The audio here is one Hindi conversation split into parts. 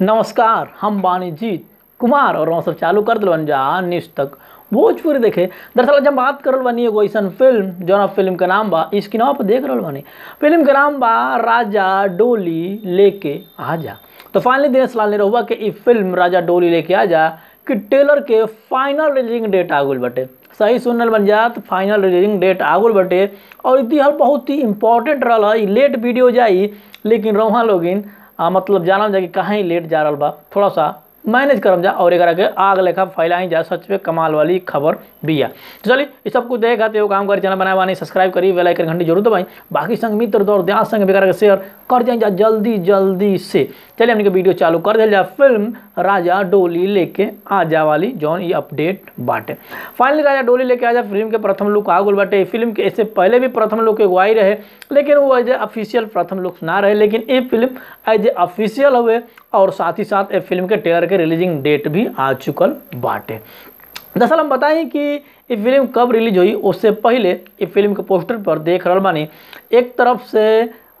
नमस्कार हम बाणिजीत कुमार और सब चालू कर दिल बन जा न्यूज तक भोजपुरी देखे दरअसल जब बात कर बनी एगो ऐसा फिल्म जौन फिल्म का नाम बा इसकी नाम पर देख रहा बनी फिल्म का नाम बा राजा डोली लेके जा तो फाइनली दिनेश लाल नेहरू हुआ कि फिल्म राजा डोली लेके जा कि टेलर के फाइनल रिलीजिंग डेट आगुल बटे सही सुनल बन जा फाइनल रिलीजिंग डेट आगुल बटे और इतिहास बहुत ही इंपॉर्टेंट रहा लेट वीडियो जाई लेकिन रहा लोगिन आ, मतलब जानल जा कि कहीं लेट जा रहा बा थोड़ा सा मैनेज करम जा और एक के आग लेखा फैलाई जा सच में कमाल वाली खबर है तो चलिए ये सब कुछ देखा तो काम कर चैनल बनाए बनी सब्सक्राइब करी वे आइकन घंटी जरूर दबाई बाकी संग मित्र दौर ध्यान संग बेकार शेयर कर जाए जा जल्दी जल्दी से चलिए हमने वीडियो चालू कर दिया जा फिल्म राजा डोली लेके आजा वाली जौन ये अपडेट बाटे फाइनली राजा डोली लेके आजा फिल्म के प्रथम लुक आ गल बाटे फिल्म के इससे पहले भी प्रथम लुक एगो आई रहे लेकिन वो एज ऑफिशियल प्रथम लुक ना रहे लेकिन ये फिल्म एज ऑफिशियल हुए और साथ ही साथ ये फिल्म के ट्रेलर के रिलीजिंग डेट भी आ चुकल बाटे दरअसल हम बताएं कि ये फिल्म कब रिलीज हुई उससे पहले ये फिल्म के पोस्टर पर देख रहा बानी एक तरफ से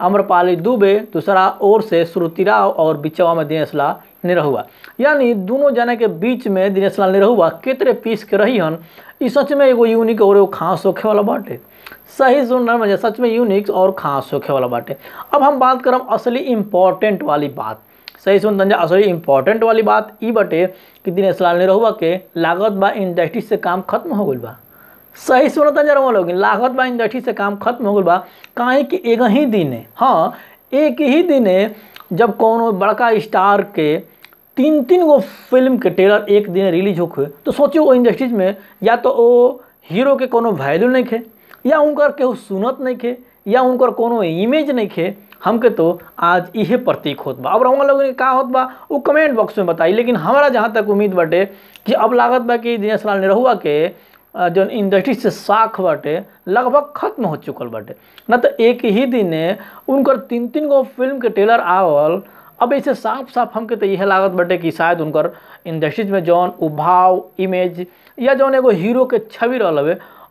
अम्रपाली दुबे दूसरा ओर से श्रुति राव और बिचवा में दिनेश लाल निरहुआ यानी दोनों जने के बीच में दिनेश लाल निरहुआ केतरे पीस के रही हन इस सच में एगो यूनिक और एगो खास होखे वाला बाटे सही सुन रहे सच में यूनिक और खास होखे वाला बाटे अब हम बात करम असली इम्पोर्टेंट वाली बात सही सुन तंजा असली इम्पोर्टेंट वाली बात ई बटे कि दिनेश लाल निरहुआ के लागत बा इंडस्ट्री से काम खत्म हो गई बा सही सुनत जरूर लोग लागत बा इंडस्ट्री से काम खत्म हो गल बा कहीं कि एक ही है हाँ एक ही दिन जब कोनो बड़का स्टार के तीन तीन गो फिल्म के ट्रेलर एक दिन रिलीज हो तो सोचो वो इंडस्ट्रीज में या तो वो हीरो के कोनो वैल्यू नहीं खे या उनकर केहू सुनत नहीं खे या उनकर कोनो इमेज नहीं खे हमके तो आज इहे प्रतीक होत बा अब रहुआ लोग का होत बा वो कमेंट बॉक्स में बताई लेकिन हमारा जहाँ तक उम्मीद बटे कि अब लागत बा कि दिनेश लाल नेहरुआ के जो इंडस्ट्री से साख बाटे लगभग खत्म हो चुकल बाटे न तो एक ही दिने उनकर तीन तीन गो फिल्म के ट्रेलर आवल अब ऐसे साफ साफ हमके तो यह लागत बटे कि शायद उनकर इंडस्ट्रीज में जौन उभाव इमेज या जौन एगो हीरो के छवि रहा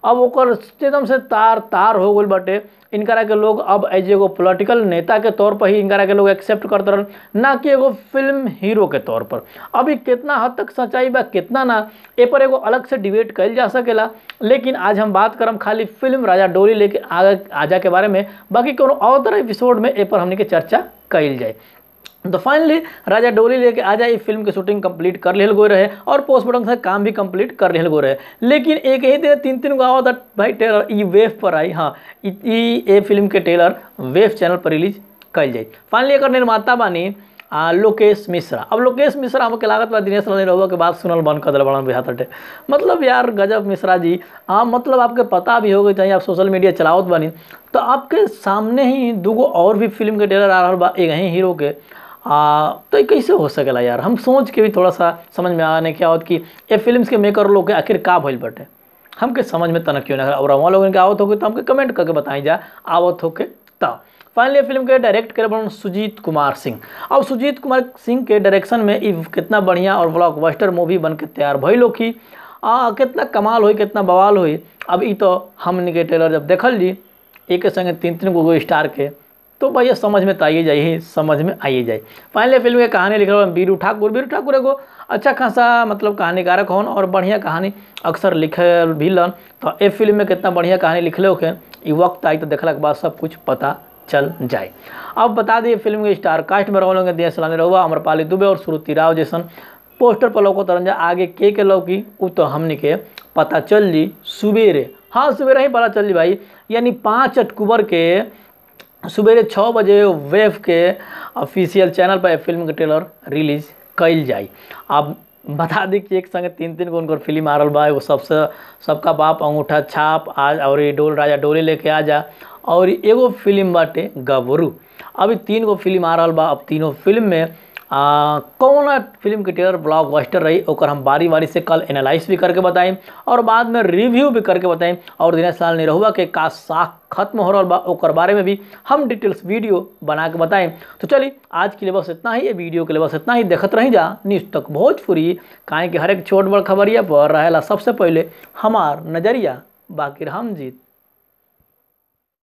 अब ओकर एकदम से तार तार हो गई बटे इनकरा के लोग अब एज एगो पॉलिटिकल नेता के तौर पर ही इनकरा के लोग एक्सेप्ट करते रहन ना कि एगो फिल्म हीरो के तौर पर अभी कितना हद तक सच्चाई बा कितना ना ए पर एगो अलग से डिबेट कल जा सकेला लेकिन आज हम बात करम खाली फिल्म राजा डोरी लेके आजा के बारे में बाकी कोनो और तरह एपिसोड में ए पर हमने के चर्चा कल जाए तो फाइनली राजा डोली लेके आ ये फिल्म की शूटिंग कंप्लीट कर लेल गए रहे और पोस्ट प्रोडक्शन काम भी कंप्लीट कर लेल गए रहे लेकिन एक ही दिन तीन तीन गो आओ भाई ट्रेलर ई वेव पर आई हाँ ये फिल्म के ट्रेलर वेव चैनल पर रिलीज कल जाए फाइनली एक निर्माता बानी आ, लोकेश मिश्रा अब लोकेश मिश्रा हमको लागत बा दिनेश लाल निरोवा के बाद सुनल बन कदल बड़ा बिहार तटे मतलब यार गजब मिश्रा जी हाँ मतलब आपके पता भी हो गए चाहे आप सोशल मीडिया चलावत बनी तो आपके सामने ही दूगो और भी फिल्म के ट्रेलर आ रहा बा एक ही हीरो के आ, तो ये कैसे हो सकेला यार हम सोच के भी थोड़ा सा समझ में आने क्या होत कि ये फिल्म्स के मेकर लोग के आखिर का भल बटे हमके समझ में तनक क्यों ना और वहाँ लोगों के आवत होके तो हमके कमेंट करके बताई जा आवत होके तब फाइनली फिल्म के डायरेक्ट करे बन सुजीत कुमार सिंह अब सुजीत कुमार सिंह के डायरेक्शन में ये कितना बढ़िया और ब्लॉकबस्टर मूवी बन के तैयार भइल की आ कितना कमाल हुई कितना बवाल हुई अब ये तो हमने के ट्रेलर जब देखल जी एक संगे तीन तीन गो स्टार के तो भैया समझ में तो आइए जाइए समझ में आइए जाए पहले फिल्म के कहानी लिख रहा बीरू ठाकुर बीरू ठाकुर एगो अच्छा खासा मतलब कहानीकारक होन और बढ़िया कहानी अक्सर लिख भी लन तो ये फिल्म में कितना बढ़िया कहानी लिखले होखेन वक्त आई तो देखल के बाद सब कुछ पता चल जाए अब बता दिए फिल्म के स्टार कास्ट में रहोगे दिया सलानी रहुआ अमरपाली दुबे और श्रुति राव जैसन पोस्टर पर लौको तरंजा आगे के के लौकी उ तो हमने के पता चल जी सुबेरे हाँ सुबेरे ही पता चल जी भाई यानी पाँच अक्टूबर के सुबेरे छः बजे वेव के ऑफिशियल चैनल पर फिल्म के ट्रेलर रिलीज कल जाए आप बता दी कि एक संगे तीन तीन गो उनकर फिल्म आ रहा है सबसे सबका बाप अंगूठा छाप आज और डोल राजा डोले लेके आ जा और एगो फिल्म बाटे गबरू अभी तीन गो फिल्म आ रहा बा अब तीनों फिल्म में कौन फिल्म की टेलर ब्लॉक बस्टर रही और हम बारी बारी से कल एनालाइज भी करके बताएं और बाद में रिव्यू भी करके बताएं और दिनेश लाल निरहुआ के का साख खत्म हो रहा और बारे में भी हम डिटेल्स वीडियो बना के बताएं तो चलिए आज के लिए बस इतना ही ये वीडियो के लिए बस इतना ही देखत रह जा न्यूज़ तक भोजपुरी काहे कि हर एक छोट बड़ खबरिया पर रहेला सबसे पहले हमार नज़रिया बाकी हम जीत